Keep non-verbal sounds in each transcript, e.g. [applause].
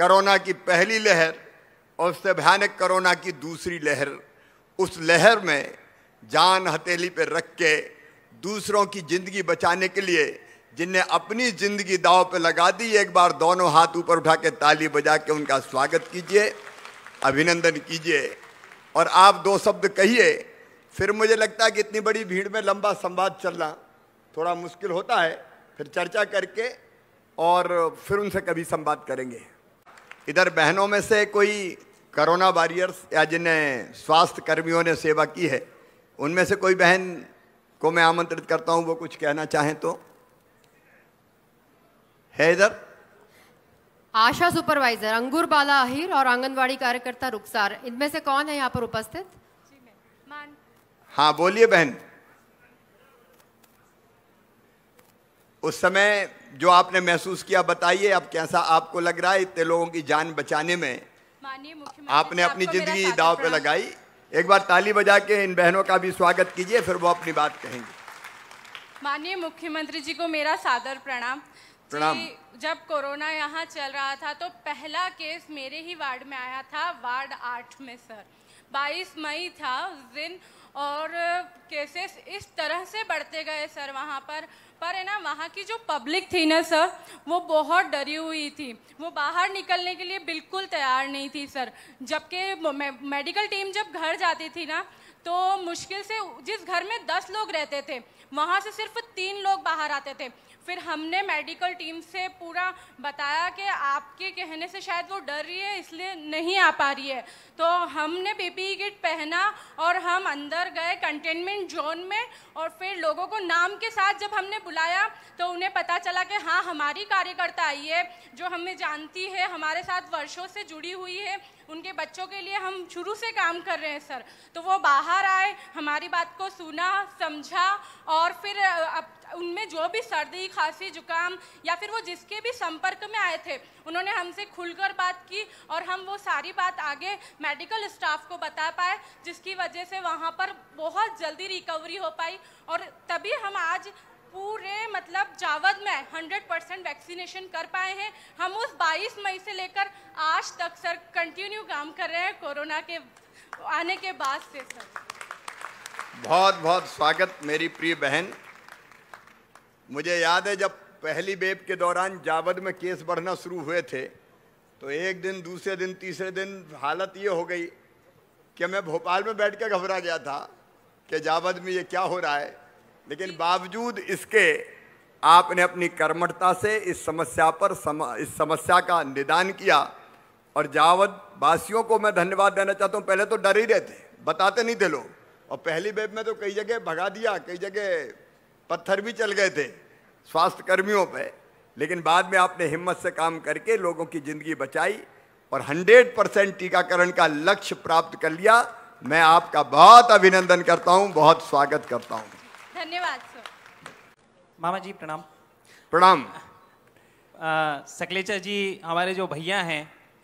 Corona की पहली लहर और उससे भयानक कोरोना की दूसरी लहर उस लहर में जान हथेली पर रख के दूसरों की ज़िंदगी बचाने के लिए जिनने अपनी ज़िंदगी दाव पर लगा दी एक बार दोनों हाथ ऊपर उठा के ताली बजा के उनका स्वागत कीजिए अभिनंदन कीजिए और आप दो शब्द कहिए फिर मुझे लगता है कि इतनी बड़ी भीड़ में लंबा संवाद चलना थोड़ा मुश्किल होता है फिर चर्चा करके और फिर उनसे कभी संवाद करेंगे इधर बहनों में से कोई कोरोना वॉरियर्स या जिन्हें स्वास्थ्य कर्मियों ने सेवा की है उनमें से कोई बहन को मैं आमंत्रित करता हूं वो कुछ कहना चाहें तो है इधर आशा सुपरवाइजर अंगूर बाला आहिर और आंगनवाड़ी कार्यकर्ता रुखसार इनमें से कौन है यहाँ पर उपस्थित हाँ बोलिए बहन उस समय जो आपने महसूस किया बताइए अब कैसा आपको लग रहा है इतने लोगों की जान बचाने में आपने अपनी जिंदगी दाव पे लगाई एक बार ताली बजा के इन बहनों का भी स्वागत कीजिए फिर वो अपनी बात कहेंगे माननीय मुख्यमंत्री जी को मेरा सादर प्रणाम प्रणाम जब कोरोना यहाँ चल रहा था तो पहला केस मेरे ही वार्ड में आया था वार्ड आठ में सर 22 मई था उस दिन और केसेस इस तरह से बढ़ते गए सर वहाँ पर पर है ना वहाँ की जो पब्लिक थी ना सर वो बहुत डरी हुई थी वो बाहर निकलने के लिए बिल्कुल तैयार नहीं थी सर जबकि मेडिकल टीम जब घर जाती थी ना तो मुश्किल से जिस घर में दस लोग रहते थे वहाँ से सिर्फ तीन लोग बाहर आते थे फिर हमने मेडिकल टीम से पूरा बताया कि आपके कहने से शायद वो डर रही है इसलिए नहीं आ पा रही है तो हमने पीपीई e किट पहना और हम अंदर गए कंटेनमेंट जोन में और फिर लोगों को नाम के साथ जब हमने बुलाया तो उन्हें पता चला कि हाँ हमारी कार्यकर्ता आई है जो हमें जानती है हमारे साथ वर्षों से जुड़ी हुई है उनके बच्चों के लिए हम शुरू से काम कर रहे हैं सर तो वो बाहर आए हमारी बात को सुना समझा और फिर अब उनमें जो भी सर्दी खांसी जुकाम या फिर वो जिसके भी संपर्क में आए थे उन्होंने हमसे खुलकर बात की और हम वो सारी बात आगे मेडिकल स्टाफ को बता पाए जिसकी वजह से वहाँ पर बहुत जल्दी रिकवरी हो पाई और तभी हम आज पूरे मतलब जावद में 100 परसेंट वैक्सीनेशन कर पाए हैं हम उस 22 मई से लेकर आज तक सर कंटिन्यू काम कर रहे हैं कोरोना के आने के बाद से सर बहुत बहुत स्वागत मेरी प्रिय बहन मुझे याद है जब पहली बेब के दौरान जावद में केस बढ़ना शुरू हुए थे तो एक दिन दूसरे दिन तीसरे दिन हालत ये हो गई कि मैं भोपाल में बैठ के घबरा गया था कि जावद में ये क्या हो रहा है लेकिन बावजूद इसके आपने अपनी कर्मठता से इस समस्या पर सम, इस समस्या का निदान किया और जावद वासियों को मैं धन्यवाद देना चाहता हूँ पहले तो डर ही रहते बताते नहीं थे लोग और पहली बेब में तो कई जगह भगा दिया कई जगह पत्थर भी चल गए थे स्वास्थ्य कर्मियों पे लेकिन बाद में आपने हिम्मत से काम करके लोगों की जिंदगी बचाई और 100 परसेंट टीकाकरण का लक्ष्य प्राप्त कर लिया मैं आपका बहुत अभिनंदन करता हूं बहुत स्वागत करता हूं धन्यवाद मामा जी प्रणाम प्रणाम सकलेचा जी हमारे जो भैया हैं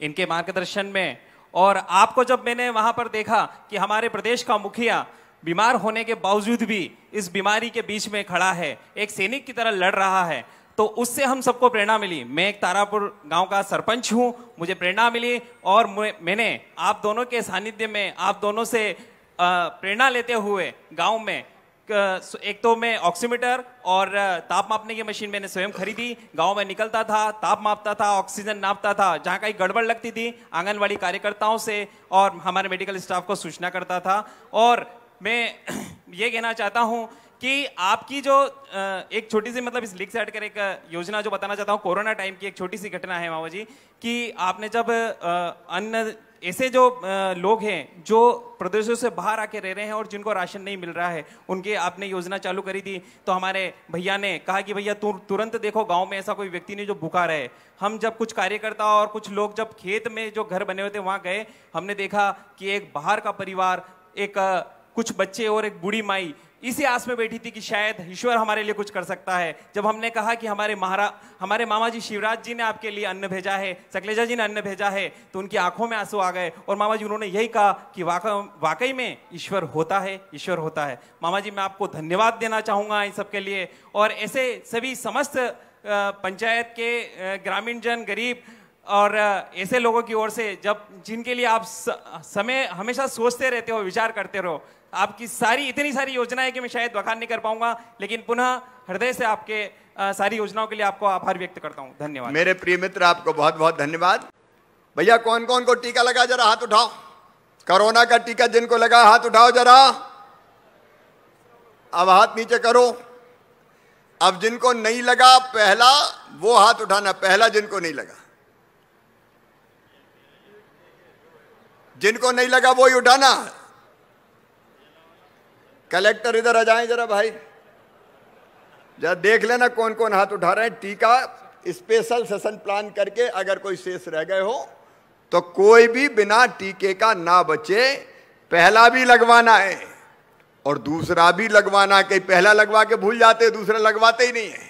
इनके मार्गदर्शन में और आपको जब मैंने वहां पर देखा कि हमारे प्रदेश का मुखिया बीमार होने के बावजूद भी इस बीमारी के बीच में खड़ा है एक सैनिक की तरह लड़ रहा है तो उससे हम सबको प्रेरणा मिली मैं एक तारापुर गांव का सरपंच हूं मुझे प्रेरणा मिली और मैंने आप दोनों के सानिध्य में आप दोनों से प्रेरणा लेते हुए गांव में एक तो मैं ऑक्सीमीटर और ताप मापने की मशीन मैंने स्वयं खरीदी गांव में निकलता था ताप मापता था ऑक्सीजन नापता था जहां कहीं गड़बड़ लगती थी आंगनवाड़ी कार्यकर्ताओं से और हमारे मेडिकल स्टाफ को सूचना करता था और मैं [clears throat] ये कहना चाहता हूँ कि आपकी जो एक छोटी सी मतलब इस लिख से हटकर एक योजना जो बताना चाहता हूँ कोरोना टाइम की एक छोटी सी घटना है मामा जी कि आपने जब अन्य ऐसे जो लोग हैं जो प्रदेशों से बाहर आके रह रहे हैं और जिनको राशन नहीं मिल रहा है उनके आपने योजना चालू करी थी तो हमारे भैया ने कहा कि भैया तुर, तुरंत देखो गांव में ऐसा कोई व्यक्ति नहीं जो भूखा रहे हम जब कुछ कार्यकर्ता और कुछ लोग जब खेत में जो घर बने हुए थे वहाँ गए हमने देखा कि एक बाहर का परिवार एक कुछ बच्चे और एक बूढ़ी माई इसी आस में बैठी थी कि शायद ईश्वर हमारे लिए कुछ कर सकता है जब हमने कहा कि हमारे महारा हमारे मामा जी शिवराज जी ने आपके लिए अन्न भेजा है सकलेजा जी ने अन्न भेजा है तो उनकी आंखों में आंसू आ गए और मामा जी उन्होंने यही कहा कि वाकई वाकई में ईश्वर होता है ईश्वर होता है मामा जी मैं आपको धन्यवाद देना चाहूँगा इन सबके लिए और ऐसे सभी समस्त पंचायत के ग्रामीण जन गरीब और ऐसे लोगों की ओर से जब जिनके लिए आप समय हमेशा सोचते रहते हो विचार करते रहो आपकी सारी इतनी सारी योजनाएं कि मैं शायद बखान नहीं कर पाऊंगा लेकिन पुनः हृदय से आपके आ, सारी योजनाओं के लिए आपको आभार व्यक्त करता हूँ धन्यवाद मेरे प्रिय मित्र आपको बहुत बहुत धन्यवाद भैया कौन कौन को टीका लगा जरा हाथ उठाओ कोरोना का टीका जिनको लगा हाथ उठाओ जरा अब हाथ नीचे करो अब जिनको नहीं लगा पहला वो हाथ उठाना पहला जिनको नहीं लगा जिनको नहीं लगा वो ही उठाना कलेक्टर इधर आ जाए जरा भाई जरा देख लेना कौन कौन हाथ उठा रहे हैं टीका स्पेशल सेशन प्लान करके अगर कोई शेष रह गए हो तो कोई भी बिना टीके का ना बचे पहला भी लगवाना है और दूसरा भी लगवाना कहीं पहला लगवा के भूल जाते दूसरा लगवाते ही नहीं है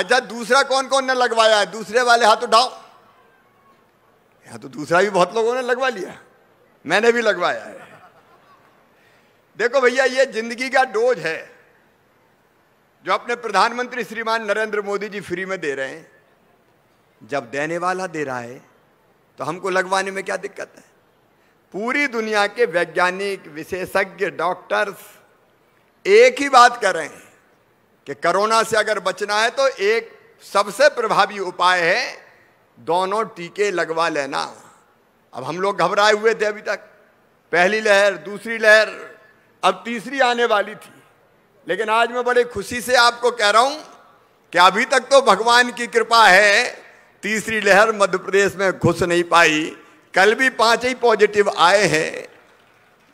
अच्छा दूसरा कौन कौन ने लगवाया है दूसरे वाले हाथ उठाओ यहाँ तो दूसरा भी बहुत लोगों ने लगवा लिया मैंने भी लगवाया है देखो भैया ये जिंदगी का डोज है जो अपने प्रधानमंत्री श्रीमान नरेंद्र मोदी जी फ्री में दे रहे हैं जब देने वाला दे रहा है तो हमको लगवाने में क्या दिक्कत है पूरी दुनिया के वैज्ञानिक विशेषज्ञ डॉक्टर्स एक ही बात कर रहे हैं कि कोरोना से अगर बचना है तो एक सबसे प्रभावी उपाय है दोनों टीके लगवा लेना अब हम लोग घबराए हुए थे अभी तक पहली लहर दूसरी लहर अब तीसरी आने वाली थी लेकिन आज मैं बड़े खुशी से आपको कह रहा हूं कि अभी तक तो भगवान की कृपा है तीसरी लहर मध्य प्रदेश में घुस नहीं पाई कल भी पांच ही पॉजिटिव आए हैं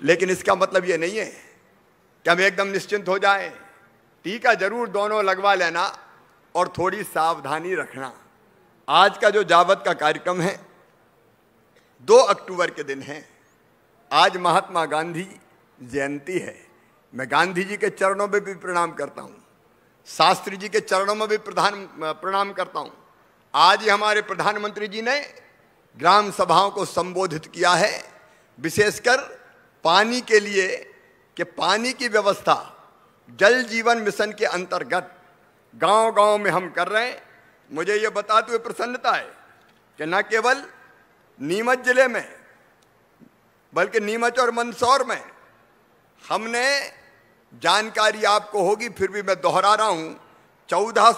लेकिन इसका मतलब ये नहीं है कि हम एकदम निश्चिंत हो जाए टीका जरूर दोनों लगवा लेना और थोड़ी सावधानी रखना आज का जो जावत का कार्यक्रम है दो अक्टूबर के दिन है आज महात्मा गांधी जयंती है मैं गांधी जी के चरणों में भी प्रणाम करता हूँ शास्त्री जी के चरणों में भी प्रधान प्रणाम करता हूँ आज हमारे प्रधानमंत्री जी ने ग्राम सभाओं को संबोधित किया है विशेषकर पानी के लिए कि पानी की व्यवस्था जल जीवन मिशन के अंतर्गत गांव-गांव में हम कर रहे हैं मुझे ये बताते हुए प्रसन्नता है कि न केवल नीमच जिले में बल्कि नीमच और मंदसौर में हमने जानकारी आपको होगी फिर भी मैं दोहरा रहा हूँ चौदह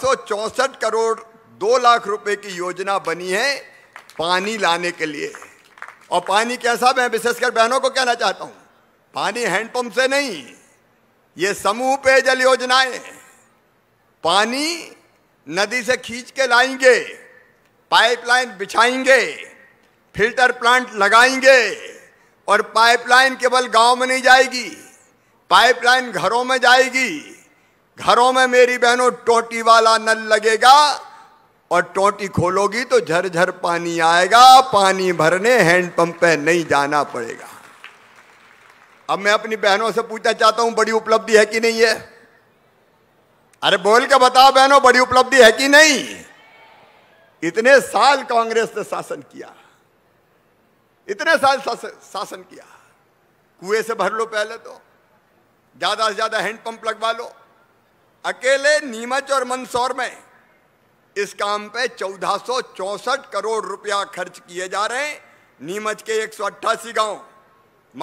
करोड़ दो लाख रुपए की योजना बनी है पानी लाने के लिए और पानी कैसा मैं विशेषकर बहनों को कहना चाहता हूँ पानी हैंडपंप से नहीं ये समूह पेयजल योजनाएं पानी नदी से खींच के लाएंगे पाइपलाइन बिछाएंगे फिल्टर प्लांट लगाएंगे और पाइपलाइन केवल गांव में नहीं जाएगी पाइपलाइन घरों में जाएगी घरों में मेरी बहनों टोटी वाला नल लगेगा और टोटी खोलोगी तो झरझर पानी आएगा पानी भरने हैंडपंप पे नहीं जाना पड़ेगा अब मैं अपनी बहनों से पूछना चाहता हूं बड़ी उपलब्धि है कि नहीं है अरे बोल के बताओ बहनों बड़ी उपलब्धि है कि नहीं इतने साल कांग्रेस ने शासन किया इतने साल शासन किया कुएं से भर लो पहले तो ज्यादा से ज्यादा हैंडपंप लगवा लो अकेले नीमच और मंदसौर में इस काम पे चौदह करोड़ रुपया खर्च किए जा रहे हैं नीमच के एक गांव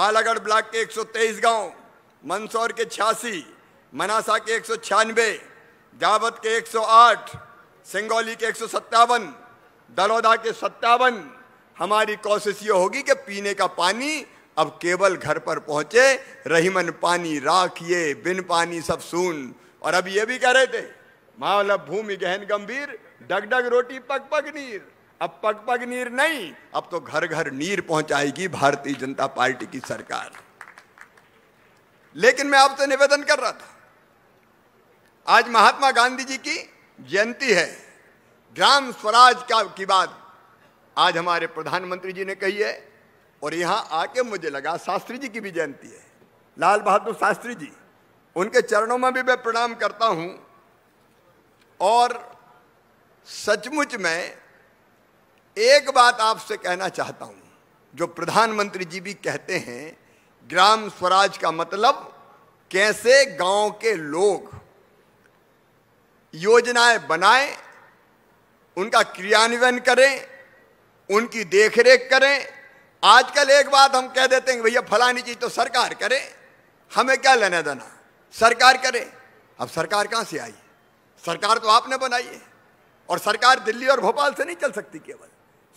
मालागढ़ ब्लॉक के एक गांव मंदसौर के छियासी मनासा के एक सौ छियानवे जावत के 108, सिंगौली के एक दलौदा के सत्तावन हमारी कोशिश ये होगी कि पीने का पानी अब केवल घर पर पहुंचे रहीमन पानी राखिए बिन पानी सब सुन और अब ये भी कह रहे थे मावलब भूमि गहन गंभीर डग डग रोटी पग पग नीर अब पग पग नीर नहीं अब तो घर घर नीर पहुंचाएगी भारतीय जनता पार्टी की सरकार लेकिन मैं आपसे निवेदन कर रहा था आज महात्मा गांधी जी की जयंती है ग्राम स्वराज का की बात आज हमारे प्रधानमंत्री जी ने कही है और यहाँ आके मुझे लगा शास्त्री जी की भी जयंती है लाल बहादुर शास्त्री जी उनके चरणों में भी मैं प्रणाम करता हूँ और सचमुच में एक बात आपसे कहना चाहता हूँ जो प्रधानमंत्री जी भी कहते हैं ग्राम स्वराज का मतलब कैसे गांव के लोग योजनाएं बनाएं उनका क्रियान्वयन करें उनकी देखरेख करें आजकल एक बात हम कह देते हैं भैया फलानी चीज तो सरकार करे हमें क्या लेना देना सरकार करे अब सरकार कहाँ से आई सरकार तो आपने बनाई है और सरकार दिल्ली और भोपाल से नहीं चल सकती केवल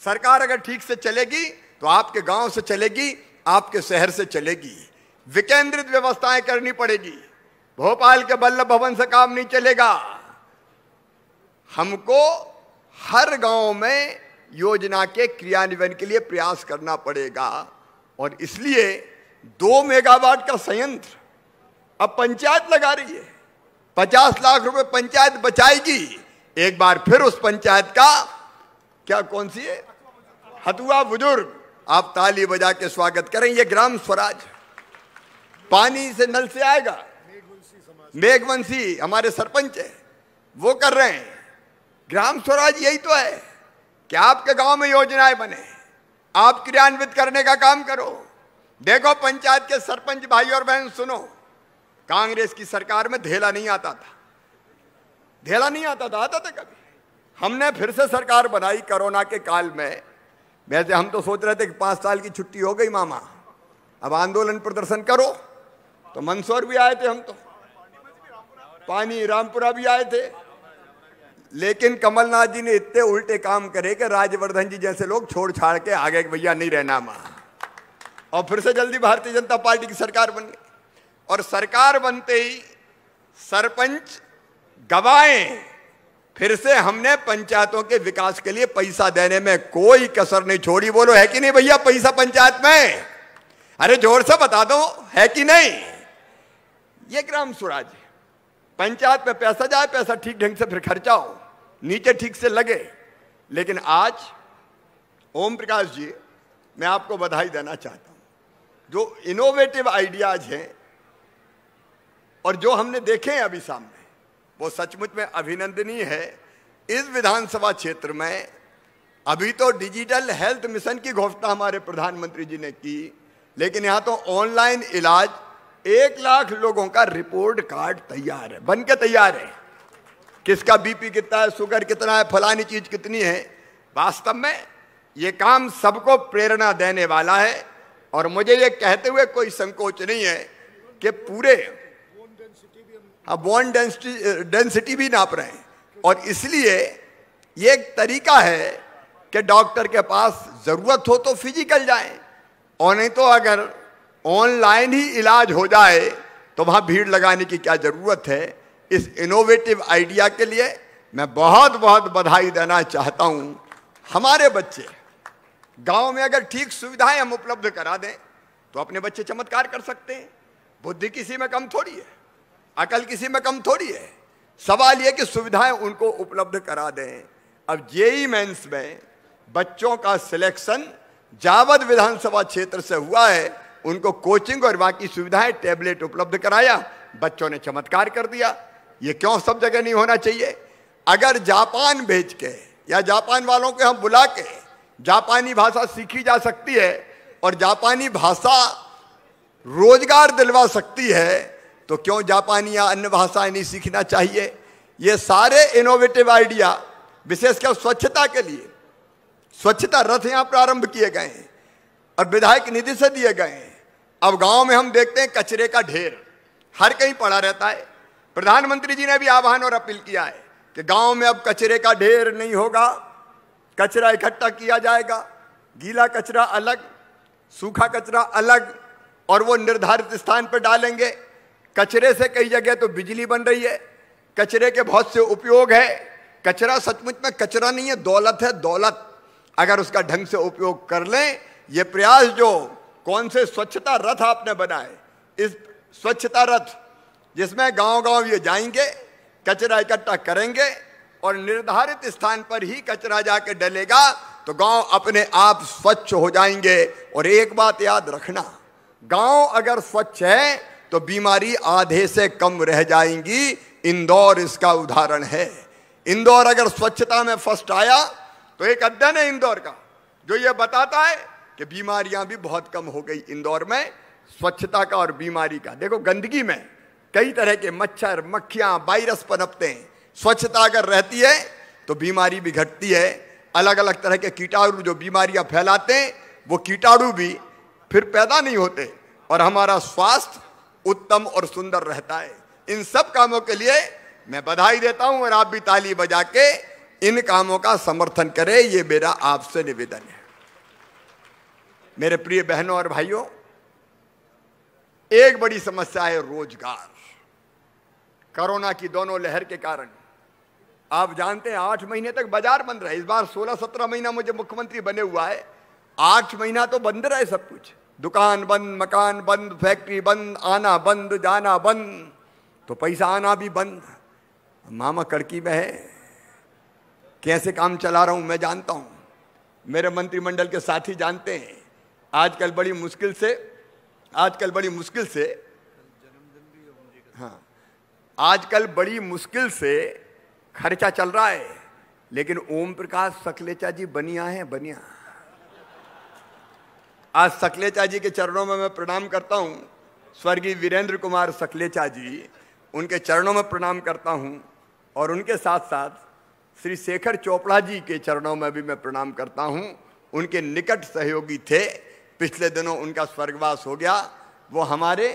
सरकार अगर ठीक से चलेगी तो आपके गांव से चलेगी आपके शहर से चलेगी विकेंद्रित व्यवस्थाएं करनी पड़ेगी भोपाल के बल्लभ भवन से काम नहीं चलेगा हमको हर गांव में योजना के क्रियान्वयन के लिए प्रयास करना पड़ेगा और इसलिए दो मेगावाट का संयंत्र अब पंचायत लगा रही है पचास लाख रुपए पंचायत बचाएगी एक बार फिर उस पंचायत का क्या कौन सी है हतुआ बुजुर्ग आप ताली बजा के स्वागत करें ये ग्राम स्वराज पानी से नल से आएगा मेघवंशी हमारे सरपंच है वो कर रहे हैं ग्राम स्वराज यही तो है कि आपके गांव में योजनाएं बने आप क्रियान्वित करने का काम करो देखो पंचायत के सरपंच भाई और बहन सुनो कांग्रेस की सरकार में धेला नहीं आता था धेला नहीं आता था आता था कभी हमने फिर से सरकार बनाई कोरोना के काल में वैसे हम तो सोच रहे थे कि पांच साल की छुट्टी हो गई मामा अब आंदोलन प्रदर्शन करो तो मंदसौर भी आए थे हम तो पानी रामपुरा भी आए थे लेकिन कमलनाथ जी ने इतने उल्टे काम करे कि राज्यवर्धन जी जैसे लोग छोड़ छाड़ के आगे भैया नहीं रहना मां और फिर से जल्दी भारतीय जनता पार्टी की सरकार बन गई और सरकार बनते ही सरपंच गवाए फिर से हमने पंचायतों के विकास के लिए पैसा देने में कोई कसर नहीं छोड़ी बोलो है कि नहीं भैया पैसा पंचायत में अरे जोर से बता दो है कि नहीं ये ग्राम स्वराज पंचायत में पैसा जाए पैसा ठीक ढंग से फिर खर्चा हो नीचे ठीक से लगे लेकिन आज ओम प्रकाश जी मैं आपको बधाई देना चाहता हूं जो इनोवेटिव आइडियाज हैं और जो हमने देखे हैं अभी सामने वो सचमुच में अभिनंदनीय है इस विधानसभा क्षेत्र में अभी तो डिजिटल हेल्थ मिशन की घोषणा हमारे प्रधानमंत्री जी ने की लेकिन यहाँ तो ऑनलाइन इलाज एक लाख लोगों का रिपोर्ट कार्ड तैयार है बन के तैयार है किसका बीपी कितना है शुगर कितना है फलानी चीज कितनी है वास्तव में ये काम सबको प्रेरणा देने वाला है और मुझे ये कहते हुए कोई संकोच नहीं है कि पूरे हाँ बॉन्ड डेंसिटी डेंसिटी भी नाप रहे हैं और इसलिए ये एक तरीका है कि डॉक्टर के पास ज़रूरत हो तो फिजिकल जाए और नहीं तो अगर ऑनलाइन ही इलाज हो जाए तो वहाँ भीड़ लगाने की क्या ज़रूरत है इस इनोवेटिव आइडिया के लिए मैं बहुत बहुत बधाई देना चाहता हूं हमारे बच्चे गांव में अगर ठीक सुविधाएं हम उपलब्ध करा दें तो अपने बच्चे चमत्कार कर सकते हैं बुद्धि किसी में कम थोड़ी है अकल किसी में कम थोड़ी है सवाल यह कि सुविधाएं उनको उपलब्ध करा दें अब जेई मेंस में बच्चों का सिलेक्शन जावद विधानसभा क्षेत्र से हुआ है उनको कोचिंग और बाकी सुविधाएं टैबलेट उपलब्ध कराया बच्चों ने चमत्कार कर दिया ये क्यों सब जगह नहीं होना चाहिए अगर जापान भेज के या जापान वालों को हम बुला के जापानी भाषा सीखी जा सकती है और जापानी भाषा रोजगार दिलवा सकती है तो क्यों जापानी या अन्य भाषाएं नहीं सीखना चाहिए ये सारे इनोवेटिव आइडिया विशेषकर स्वच्छता के लिए स्वच्छता रथ यहाँ प्रारंभ किए गए हैं और विधायक निधि से दिए गए हैं अब गांव में हम देखते हैं कचरे का ढेर हर कहीं पड़ा रहता है प्रधानमंत्री जी ने भी आह्वान और अपील किया है कि गांव में अब कचरे का ढेर नहीं होगा कचरा इकट्ठा किया जाएगा गीला कचरा अलग सूखा कचरा अलग और वो निर्धारित स्थान पर डालेंगे कचरे से कई जगह तो बिजली बन रही है कचरे के बहुत से उपयोग है कचरा सचमुच में कचरा नहीं है दौलत है दौलत अगर उसका ढंग से उपयोग कर लें ये प्रयास जो कौन से स्वच्छता रथ आपने बनाए इस स्वच्छता रथ जिसमें गांव गांव ये जाएंगे कचरा इकट्ठा करेंगे और निर्धारित स्थान पर ही कचरा जाके डलेगा तो गांव अपने आप स्वच्छ हो जाएंगे और एक बात याद रखना गांव अगर स्वच्छ है तो बीमारी आधे से कम रह जाएंगी इंदौर इसका उदाहरण है इंदौर अगर स्वच्छता में फर्स्ट आया तो एक अध्ययन है इंदौर का जो ये बताता है कि बीमारियां भी बहुत कम हो गई इंदौर में स्वच्छता का और बीमारी का देखो गंदगी में कई तरह के मच्छर मक्खियां वायरस पनपते हैं स्वच्छता अगर रहती है तो बीमारी भी घटती है अलग अलग तरह के कीटाणु जो बीमारियां फैलाते हैं वो कीटाणु भी फिर पैदा नहीं होते और हमारा स्वास्थ्य उत्तम और सुंदर रहता है इन सब कामों के लिए मैं बधाई देता हूं और आप भी ताली बजा के इन कामों का समर्थन करें ये मेरा आपसे निवेदन है मेरे प्रिय बहनों और भाइयों एक बड़ी समस्या है रोजगार कोरोना की दोनों लहर के कारण आप जानते हैं आठ महीने तक बाजार बंद रहा इस बार सोलह सत्रह महीना मुझे मुख्यमंत्री बने हुआ है आठ महीना तो बंद रहा है सब कुछ दुकान बंद मकान बंद फैक्ट्री बंद आना बंद जाना बंद तो पैसा आना भी बंद मामा कड़की में है कैसे काम चला रहा हूं मैं जानता हूं मेरे मंत्रिमंडल के साथी जानते हैं आजकल बड़ी मुश्किल से आजकल बड़ी मुश्किल से आजकल बड़ी मुश्किल से खर्चा चल रहा है लेकिन ओम प्रकाश सकलेचा जी बनिया है बनिया आज सकलेचा जी के चरणों में मैं प्रणाम करता हूँ स्वर्गीय वीरेंद्र कुमार सकलेचा जी उनके चरणों में प्रणाम करता हूँ और उनके साथ साथ श्री शेखर चोपड़ा जी के चरणों में भी मैं प्रणाम करता हूँ उनके निकट सहयोगी थे पिछले दिनों उनका स्वर्गवास हो गया वो हमारे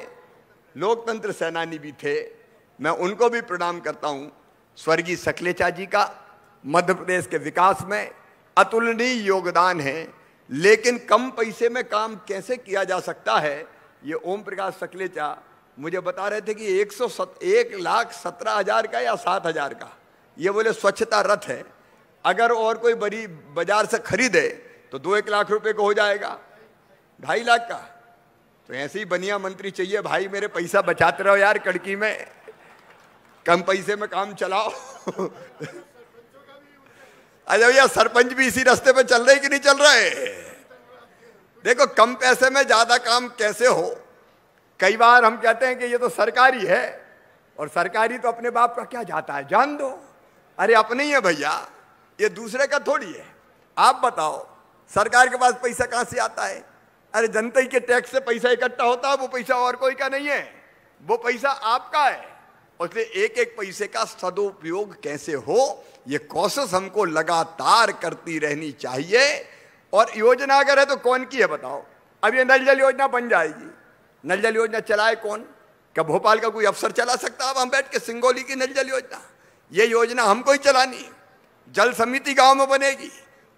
लोकतंत्र सेनानी भी थे मैं उनको भी प्रणाम करता हूँ स्वर्गीय सकलेचा जी का मध्य प्रदेश के विकास में अतुलनीय योगदान है लेकिन कम पैसे में काम कैसे किया जा सकता है ये ओम प्रकाश सकलेचा मुझे बता रहे थे कि एक सौ सत एक लाख सत्रह हज़ार का या सात हज़ार का ये बोले स्वच्छता रथ है अगर और कोई बड़ी बाजार से खरीदे तो दो एक लाख रुपए को हो जाएगा ढाई लाख का तो ऐसे ही बनिया मंत्री चाहिए भाई मेरे पैसा बचाते रहो यार कड़की में कम पैसे में काम चलाओ अरे भैया सरपंच भी इसी रास्ते पे चल रहे कि नहीं चल रहे देखो कम पैसे में ज़्यादा काम कैसे हो कई बार हम कहते हैं कि ये तो सरकारी है और सरकारी तो अपने बाप का क्या जाता है जान दो अरे अपने ही है भैया ये दूसरे का थोड़ी है आप बताओ सरकार के पास पैसा कहाँ से आता है अरे जनता के टैक्स से पैसा इकट्ठा होता है वो पैसा और कोई का नहीं है वो पैसा आपका है और इसलिए एक एक पैसे का सदुपयोग कैसे हो ये कोशिश हमको लगातार करती रहनी चाहिए और योजना अगर है तो कौन की है बताओ अब ये नल जल योजना बन जाएगी नल जल योजना चलाए कौन क्या भोपाल का कोई अफसर चला सकता है अब हम बैठ के सिंगोली की नल जल योजना ये योजना हमको ही चलानी जल समिति गांव में बनेगी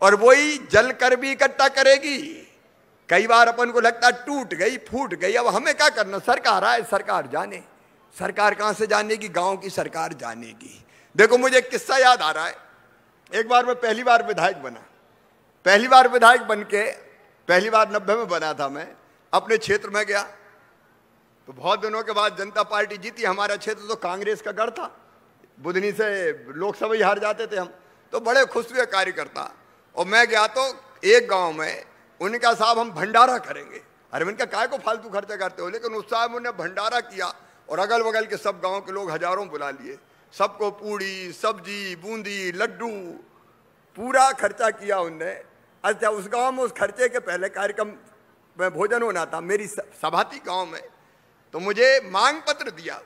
और वही जल कर भी इकट्ठा करेगी कई बार अपन को लगता टूट गई फूट गई अब हमें क्या करना सरकार आए सरकार जाने सरकार कहाँ से जानेगी गांव की सरकार जानेगी देखो मुझे एक किस्सा याद आ रहा है एक बार मैं पहली बार विधायक बना पहली बार विधायक बन के पहली बार नब्बे में बना था मैं अपने क्षेत्र में गया तो बहुत दिनों के बाद जनता पार्टी जीती हमारा क्षेत्र तो कांग्रेस का गढ़ था बुधनी से लोकसभा ही हार जाते थे हम तो बड़े खुश हुए कार्यकर्ता और मैं गया तो एक गांव में उनका साहब हम भंडारा करेंगे अरे मैंने काय को फालतू खर्चा करते हो लेकिन उस साहब उन्हें भंडारा किया और अगल बगल के सब गांव के लोग हजारों बुला लिए सबको पूड़ी सब्जी बूंदी लड्डू पूरा खर्चा किया उनने अच्छा उस गांव में उस खर्चे के पहले कार्यक्रम में भोजन होना था मेरी सभाती गांव में तो मुझे मांग पत्र दिया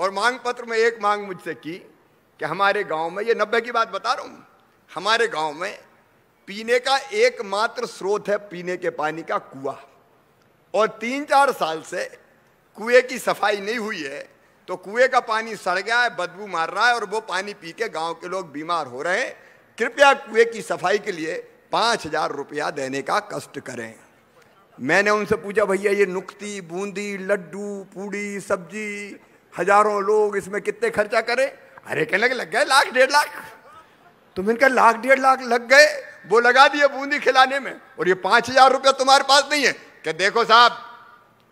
और मांग पत्र में एक मांग मुझसे की कि हमारे गांव में ये नब्बे की बात बता रहा हूँ हमारे गांव में पीने का एकमात्र स्रोत है पीने के पानी का कुआ और तीन चार साल से कुएं की सफाई नहीं हुई है तो कुएं का पानी सड़ गया है बदबू मार रहा है और वो पानी पी के गाँव के लोग बीमार हो रहे हैं कृपया कुएं की सफाई के लिए पाँच हजार रुपया देने का कष्ट करें मैंने उनसे पूछा भैया ये नुकती बूंदी लड्डू पूड़ी सब्जी हजारों लोग इसमें कितने खर्चा करें अरे कहने के लग गए लाख डेढ़ लाख तुम तो इनका लाख डेढ़ लाख लग गए वो लगा दिए बूंदी खिलाने में और ये पाँच हजार रुपया तुम्हारे पास नहीं है क्या देखो साहब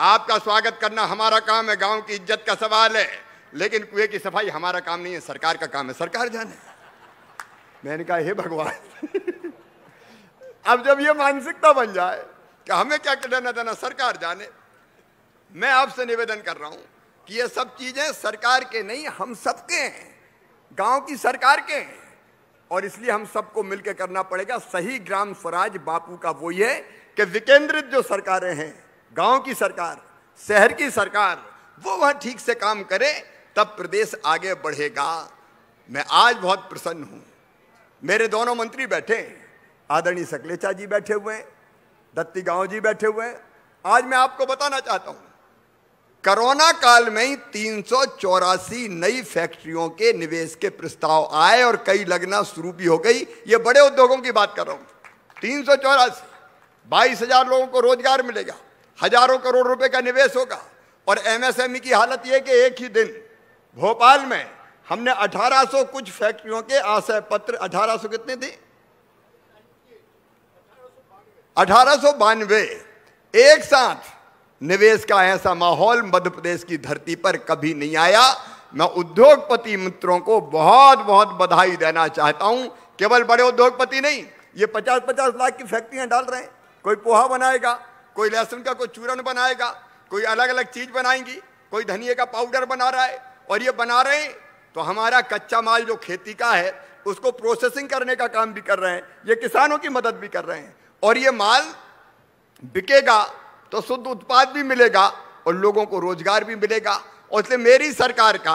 आपका स्वागत करना हमारा काम है गांव की इज्जत का सवाल है लेकिन कुएं की सफाई हमारा काम नहीं है सरकार का काम है सरकार जाने मैंने कहा हे भगवान [laughs] अब जब ये मानसिकता बन जाए कि हमें क्या करना देना सरकार जाने मैं आपसे निवेदन कर रहा हूं कि ये सब चीजें सरकार के नहीं हम सबके हैं गांव की सरकार के हैं और इसलिए हम सबको मिलकर करना पड़ेगा सही ग्राम स्वराज बापू का वो ये कि विकेंद्रित जो सरकारें हैं गांव की सरकार शहर की सरकार वो वह ठीक से काम करे तब प्रदेश आगे बढ़ेगा मैं आज बहुत प्रसन्न हूँ मेरे दोनों मंत्री बैठे आदरणीय सकलेचा जी बैठे हुए दत्ती गांव जी बैठे हुए आज मैं आपको बताना चाहता हूँ कोरोना काल में ही तीन नई फैक्ट्रियों के निवेश के प्रस्ताव आए और कई लगना शुरू भी हो गई ये बड़े उद्योगों की बात कर रहा हूँ तीन सौ चौरासी बाईस हजार लोगों को रोजगार मिलेगा हजारों करोड़ रुपए का निवेश होगा और एमएसएमई e की हालत यह कि एक ही दिन भोपाल में हमने 1800 कुछ फैक्ट्रियों के आशय पत्र 1800 कितने थे अठारह बानवे एक साथ निवेश का ऐसा माहौल मध्य प्रदेश की धरती पर कभी नहीं आया मैं उद्योगपति मित्रों को बहुत बहुत बधाई देना चाहता हूं केवल बड़े उद्योगपति नहीं ये पचास पचास लाख की फैक्ट्रियां डाल रहे हैं कोई पोहा बनाएगा कोई लहसुन का कोई चूरन बनाएगा कोई अलग अलग चीज बनाएंगी कोई धनिया का पाउडर बना रहा है और ये बना रहे हैं तो हमारा कच्चा माल जो खेती का है उसको प्रोसेसिंग करने का काम भी कर रहे हैं ये किसानों की मदद भी कर रहे हैं और ये माल बिकेगा तो शुद्ध उत्पाद भी मिलेगा और लोगों को रोजगार भी मिलेगा और इसलिए मेरी सरकार का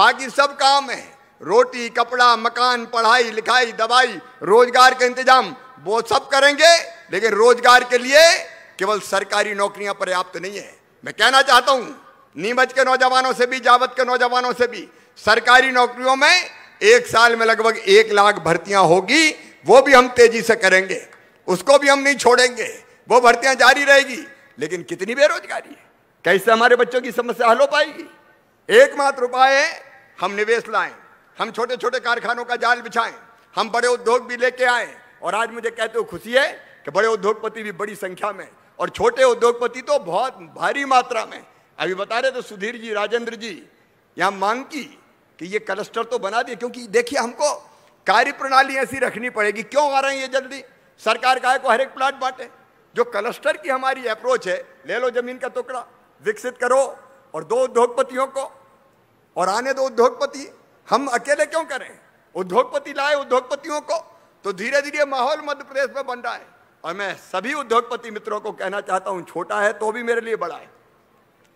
बाकी सब काम है रोटी कपड़ा मकान पढ़ाई लिखाई दवाई रोजगार का इंतजाम वो सब करेंगे लेकिन रोजगार के लिए केवल सरकारी नौकरियां पर्याप्त नहीं है मैं कहना चाहता हूं नीमच के नौजवानों से भी जावत के नौजवानों से भी सरकारी नौकरियों में एक साल में लगभग एक लाख भर्तियां होगी वो भी हम तेजी से करेंगे उसको भी हम नहीं छोड़ेंगे वो भर्तियां जारी रहेगी लेकिन कितनी बेरोजगारी है कैसे हमारे बच्चों की समस्या हल हो पाएगी एकमात्र उपाय है हम निवेश लाएं हम छोटे छोटे कारखानों का जाल बिछाएं हम बड़े उद्योग भी लेके आए और आज मुझे कहते हुए खुशी है कि बड़े उद्योगपति भी बड़ी संख्या में और छोटे उद्योगपति तो बहुत भारी मात्रा में अभी बता रहे थे सुधीर जी राजेंद्र जी यहाँ मांग की कि ये क्लस्टर तो बना दिए क्योंकि देखिए हमको कार्य प्रणाली ऐसी रखनी पड़ेगी क्यों आ रहे हैं ये जल्दी सरकार का को हर एक प्लाट बांटे जो क्लस्टर की हमारी अप्रोच है ले लो जमीन का टुकड़ा विकसित करो और दो उद्योगपतियों को और आने दो उद्योगपति हम अकेले क्यों करें उद्योगपति लाए उद्योगपतियों को तो धीरे धीरे माहौल मध्य प्रदेश में बन रहा है और मैं सभी उद्योगपति मित्रों को कहना चाहता हूं छोटा है तो भी मेरे लिए बड़ा है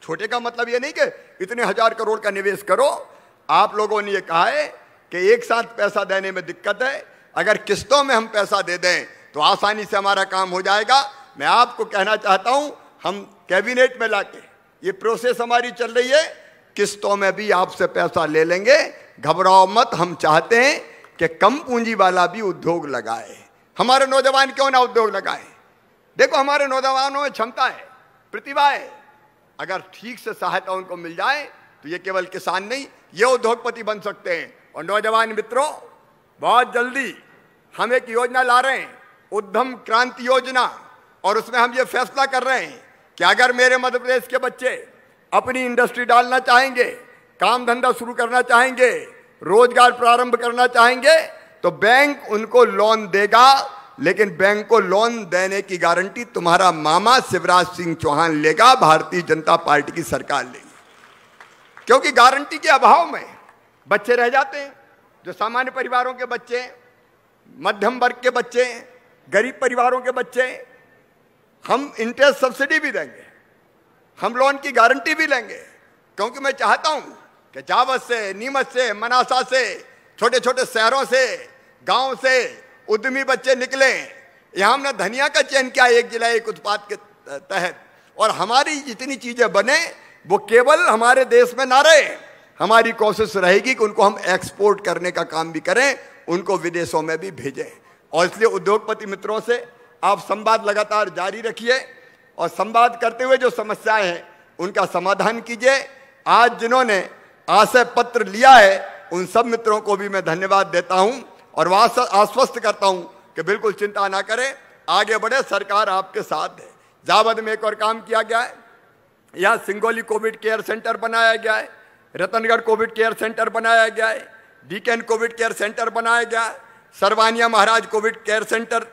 छोटे का मतलब यह नहीं कि इतने हजार करोड़ का निवेश करो आप लोगों ने यह कहा है कि एक साथ पैसा देने में दिक्कत है अगर किस्तों में हम पैसा दे दें तो आसानी से हमारा काम हो जाएगा मैं आपको कहना चाहता हूं हम कैबिनेट में लाके ये प्रोसेस हमारी चल रही है किस्तों में भी आपसे पैसा ले लेंगे घबराओ मत हम चाहते हैं कि कम पूंजी वाला भी उद्योग लगाए हमारे नौजवान क्यों ना उद्योग लगाए देखो हमारे नौजवानों में क्षमता है प्रतिभा है अगर ठीक से सहायता उनको मिल जाए तो ये केवल किसान नहीं ये उद्योगपति बन सकते हैं और नौजवान मित्रों बहुत जल्दी हम एक योजना ला रहे हैं उद्यम क्रांति योजना और उसमें हम ये फैसला कर रहे हैं कि अगर मेरे मध्य प्रदेश के बच्चे अपनी इंडस्ट्री डालना चाहेंगे काम धंधा शुरू करना चाहेंगे रोजगार प्रारंभ करना चाहेंगे तो बैंक उनको लोन देगा लेकिन बैंक को लोन देने की गारंटी तुम्हारा मामा शिवराज सिंह चौहान लेगा भारतीय जनता पार्टी की सरकार लेगी क्योंकि गारंटी के अभाव में बच्चे रह जाते हैं जो सामान्य परिवारों के बच्चे मध्यम वर्ग के बच्चे गरीब परिवारों के बच्चे हम इंटरेस्ट सब्सिडी भी देंगे हम लोन की गारंटी भी लेंगे क्योंकि मैं चाहता हूं कि जावत से नीमच से मनासा से छोटे छोटे शहरों से गांव से उद्यमी बच्चे निकले यहाँ हमने धनिया का चयन किया एक जिला एक उत्पाद के तहत और हमारी जितनी चीजें बने वो केवल हमारे देश में ना रहे हमारी कोशिश रहेगी कि उनको हम एक्सपोर्ट करने का काम भी करें उनको विदेशों में भी भेजें और इसलिए उद्योगपति मित्रों से आप संवाद लगातार जारी रखिए और संवाद करते हुए जो समस्याएं हैं उनका समाधान कीजिए आज जिन्होंने आशय पत्र लिया है उन सब मित्रों को भी मैं धन्यवाद देता हूं और वहां आश्वस्त करता हूं कि बिल्कुल चिंता ना करें आगे बढ़े सरकार आपके साथ है जावद में एक और काम किया गया है यहाँ सिंगोली कोविड केयर सेंटर बनाया गया है रतनगढ़ कोविड केयर सेंटर बनाया गया है डीकेन कोविड केयर सेंटर बनाया गया है Sarwania Maharaj Covid care centre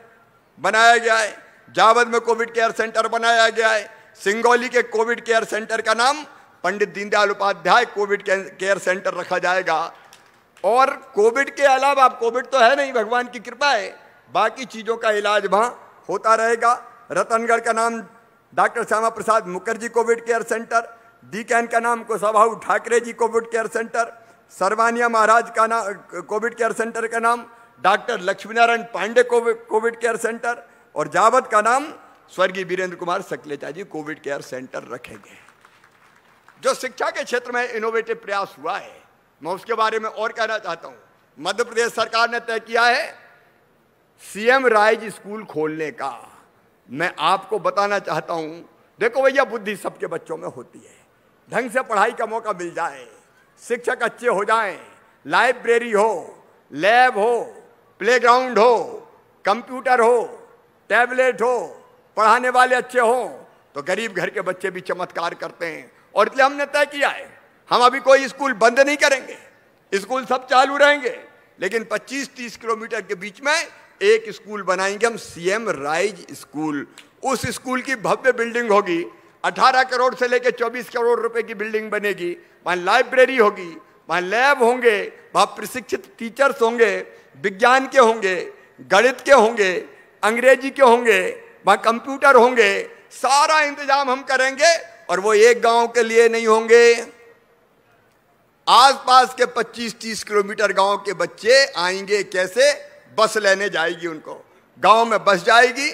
बनाया गया है जावद में कोविड केयर सेंटर बनाया गया है सिंगोली के कोविड केयर सेंटर का नाम Pandit Deendayal Upadhyay Covid care centre रखा जाएगा और कोविड के अलावा कोविड तो है नहीं भगवान की कृपा है बाकी चीज़ों का इलाज वहाँ होता रहेगा रतनगढ़ का नाम doctor Shyama Prasad Mukherjee Covid care centre Diken का नाम Kushabhau Thackeray ji Covid care centre Sarwania Maharaj का नाम कोविड केयर सेंटर का नाम doctor Laxminarayan Pandey Covid care centre और जावत का नाम स्वर्गीय Virendra Kumar Sakhlecha ji Covid care centre रखेंगे जो शिक्षा के क्षेत्र में इनोवेटिव प्रयास हुआ है मैं उसके बारे में और कहना चाहता हूँ मध्य प्रदेश सरकार ने तय किया है सीएम राइज स्कूल खोलने का मैं आपको बताना चाहता हूं देखो भैया बुद्धि सबके बच्चों में होती है ढंग से पढ़ाई का मौका मिल जाए शिक्षक अच्छे हो जाएं, लाइब्रेरी हो लैब हो प्लेग्राउंड हो कंप्यूटर हो टैबलेट हो पढ़ाने वाले अच्छे हो तो गरीब घर के बच्चे भी चमत्कार करते हैं और इसलिए हमने तय किया है हम अभी कोई स्कूल बंद नहीं करेंगे स्कूल सब चालू रहेंगे लेकिन 25-30 किलोमीटर के बीच में एक स्कूल बनाएंगे हम सीएम राइज स्कूल उस स्कूल की भव्य बिल्डिंग होगी 18 करोड़ से लेकर 24 करोड़ रुपए की बिल्डिंग बनेगी वहाँ लाइब्रेरी होगी वहाँ लैब होंगे वहाँ प्रशिक्षित टीचर्स होंगे विज्ञान के होंगे गणित के होंगे अंग्रेजी के होंगे वहाँ कंप्यूटर होंगे सारा इंतजाम हम करेंगे और वो एक गांव के लिए नहीं होंगे आसपास के 25-30 किलोमीटर गांव के बच्चे आएंगे कैसे बस लेने जाएगी उनको गांव में बस जाएगी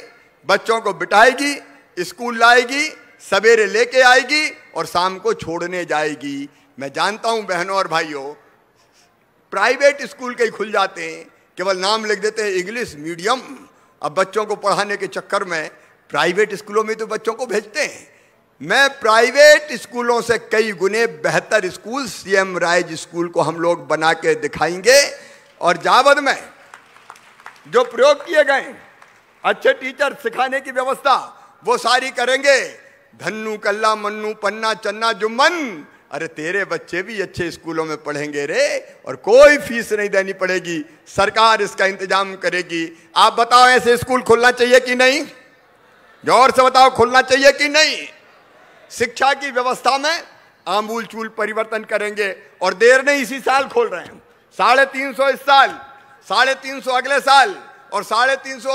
बच्चों को बिठाएगी स्कूल लाएगी सवेरे लेके आएगी और शाम को छोड़ने जाएगी मैं जानता हूं बहनों और भाइयों प्राइवेट स्कूल कई खुल जाते हैं केवल नाम लिख देते हैं इंग्लिश मीडियम अब बच्चों को पढ़ाने के चक्कर में प्राइवेट स्कूलों में तो बच्चों को भेजते हैं मैं प्राइवेट स्कूलों से कई गुने बेहतर स्कूल सीएम राइज स्कूल को हम लोग बना के दिखाएंगे और जावद में जो प्रयोग किए गए अच्छे टीचर सिखाने की व्यवस्था वो सारी करेंगे धन्नू कल्ला मन्नू पन्ना चन्ना जुम्मन अरे तेरे बच्चे भी अच्छे स्कूलों में पढ़ेंगे रे और कोई फीस नहीं देनी पड़ेगी सरकार इसका इंतजाम करेगी आप बताओ ऐसे स्कूल खोलना चाहिए कि नहीं जोर से बताओ खोलना चाहिए कि नहीं शिक्षा की व्यवस्था में आमूल चूल परिवर्तन करेंगे और देर नहीं इसी साल खोल रहे हैं साढ़े तीन सौ इस साल साढ़े तीन सौ अगले साल और साढ़े तीन सौ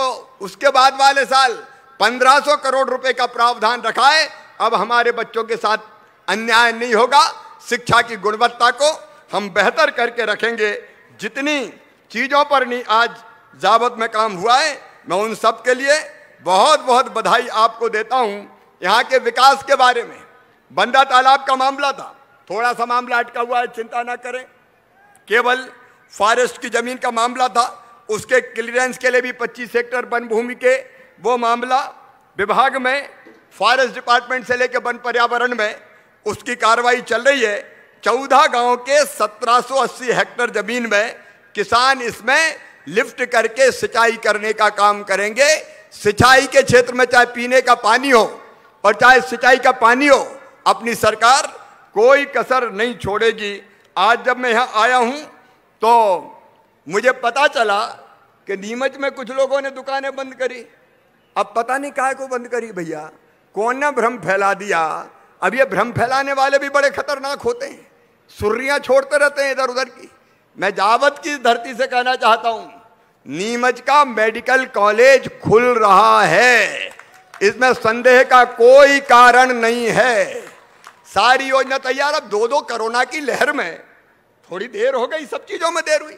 उसके बाद वाले साल पंद्रह सौ करोड़ रुपए का प्रावधान रखा है अब हमारे बच्चों के साथ अन्याय नहीं होगा शिक्षा की गुणवत्ता को हम बेहतर करके रखेंगे जितनी चीज़ों पर नहीं आज जावत में काम हुआ है मैं उन सब के लिए बहुत बहुत बधाई आपको देता हूँ यहाँ के विकास के बारे में बंदा तालाब का मामला था थोड़ा सा मामला अटका हुआ है चिंता ना करें केवल फॉरेस्ट की जमीन का मामला था उसके क्लियरेंस के लिए भी 25 सेक्टर वन भूमि के वो मामला विभाग में फॉरेस्ट डिपार्टमेंट से लेकर वन पर्यावरण में उसकी कार्रवाई चल रही है चौदह गांव के 1780 हेक्टर जमीन में किसान इसमें लिफ्ट करके सिंचाई करने का काम करेंगे सिंचाई के क्षेत्र में चाहे पीने का पानी हो और चाहे सिंचाई का पानी हो अपनी सरकार कोई कसर नहीं छोड़ेगी आज जब मैं यहाँ आया हूँ तो मुझे पता चला कि नीमच में कुछ लोगों ने दुकानें बंद करी अब पता नहीं काय को बंद करी भैया कौन ने भ्रम फैला दिया अब ये भ्रम फैलाने वाले भी बड़े खतरनाक होते हैं सुर्रियाँ छोड़ते रहते हैं इधर उधर की मैं जावत की धरती से कहना चाहता हूँ नीमच का मेडिकल कॉलेज खुल रहा है इसमें संदेह का कोई कारण नहीं है सारी योजना तैयार अब दो दो कोरोना की लहर में थोड़ी देर हो गई सब चीजों में देर हुई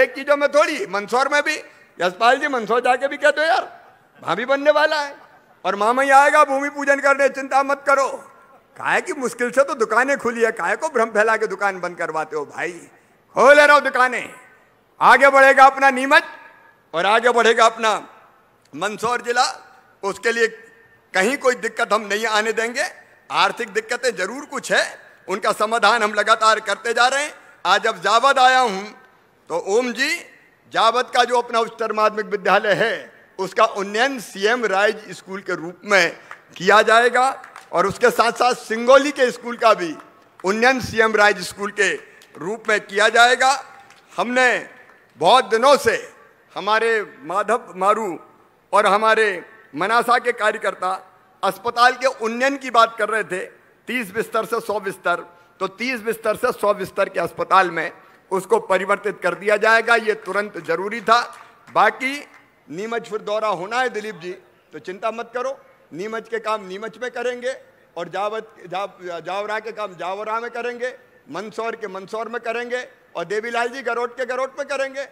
एक चीजों में थोड़ी मंदसौर में भी यशपाल जी मंदसौर जाके भी कहते यार वहां भी बनने वाला है और मामा ही आएगा भूमि पूजन करने चिंता मत करो काय की मुश्किल से तो दुकानें खुली है काय को भ्रम फैला के दुकान बंद करवाते हो भाई खोल रहो दुकानें आगे बढ़ेगा अपना नीमच और आगे बढ़ेगा अपना मंदसौर जिला उसके लिए कहीं कोई दिक्कत हम नहीं आने देंगे आर्थिक दिक्कतें जरूर कुछ है उनका समाधान हम लगातार करते जा रहे हैं आज अब जावद आया हूं तो ओम जी जावद का जो अपना उच्चतर माध्यमिक विद्यालय है उसका उन्नयन सीएम राइज स्कूल के रूप में किया जाएगा और उसके साथ साथ सिंगोली के स्कूल का भी उन्नयन सीएम राइज स्कूल के रूप में किया जाएगा हमने बहुत दिनों से हमारे माधव मारू और हमारे मनासा के कार्यकर्ता अस्पताल के उन्नयन की बात कर रहे थे तीस बिस्तर से सौ बिस्तर तो तीस बिस्तर से सौ बिस्तर के अस्पताल में उसको परिवर्तित कर दिया जाएगा ये तुरंत जरूरी था बाकी नीमच फिर दौरा होना है दिलीप जी तो चिंता मत करो नीमच के काम नीमच में करेंगे और जावत जा, जावरा के काम जावरा में करेंगे मंदसौर के मंदसौर में करेंगे और देवीलाल जी गरोट के गरोट में करेंगे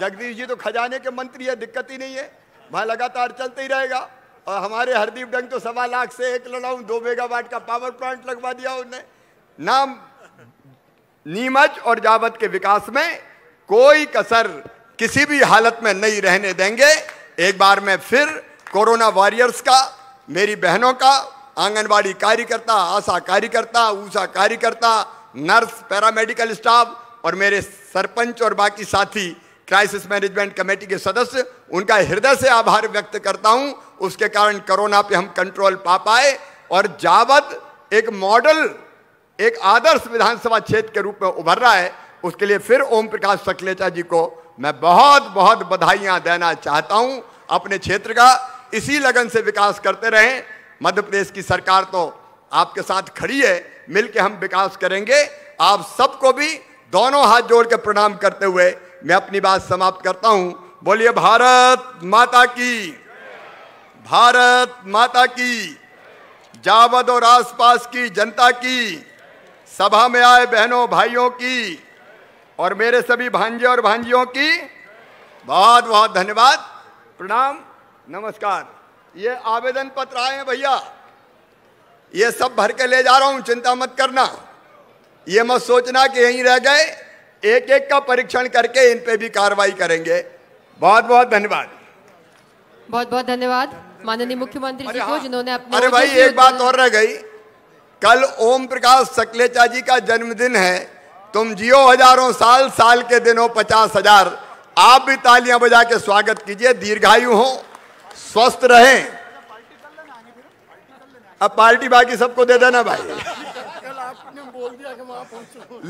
जगदीश जी तो खजाने के मंत्री है दिक्कत ही नहीं है वहां लगातार चलते ही रहेगा और हमारे हरदीप डंग तो सवा लाख से एक लड़ाऊ दो मेगावाट का पावर प्लांट लगवा दिया उन्होंने नाम नीमच और जावत के विकास में कोई कसर किसी भी हालत में नहीं रहने देंगे एक बार मैं फिर कोरोना वॉरियर्स का मेरी बहनों का आंगनबाड़ी कार्यकर्ता आशा कार्यकर्ता ऊषा कार्यकर्ता नर्स पैरामेडिकल स्टाफ और मेरे सरपंच और बाकी साथी क्राइसिस मैनेजमेंट कमेटी के सदस्य उनका हृदय से आभार व्यक्त करता हूं उसके कारण कोरोना पे हम कंट्रोल पा पाए और जावत एक मॉडल एक आदर्श विधानसभा क्षेत्र के रूप में उभर रहा है उसके लिए फिर ओम प्रकाश सकलेचा जी को मैं बहुत बहुत बधाइयां देना चाहता हूं अपने क्षेत्र का इसी लगन से विकास करते रहें मध्य प्रदेश की सरकार तो आपके साथ खड़ी है मिलकर हम विकास करेंगे आप सबको भी दोनों हाथ जोड़ के प्रणाम करते हुए मैं अपनी बात समाप्त करता हूं बोलिए भारत माता की भारत माता की जावद और आसपास की जनता की सभा में आए बहनों भाइयों की और मेरे सभी भांजे और भांजियों की बहुत बहुत धन्यवाद प्रणाम नमस्कार ये आवेदन पत्र आए हैं भैया ये सब भर के ले जा रहा हूँ चिंता मत करना ये मत सोचना कि यहीं रह गए एक एक का परीक्षण करके इन पे भी कार्रवाई करेंगे बहुत बहुत धन्यवाद बहुत बहुत धन्यवाद माननीय मुख्यमंत्री जी को हाँ। जिन्होंने अपने अरे भाई एक बात और रह गई कल ओम प्रकाश सकलेचा जी का जन्मदिन है तुम जियो हजारों साल साल के दिनों पचास हजार आप भी तालियां बजा के स्वागत कीजिए दीर्घायु हो स्वस्थ रहें अब पार्टी बाकी सबको दे देना भाई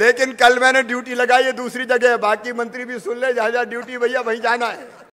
लेकिन कल मैंने ड्यूटी लगाई है दूसरी जगह बाकी मंत्री भी सुन ले जहाँ जहाँ ड्यूटी भैया वहीं जाना है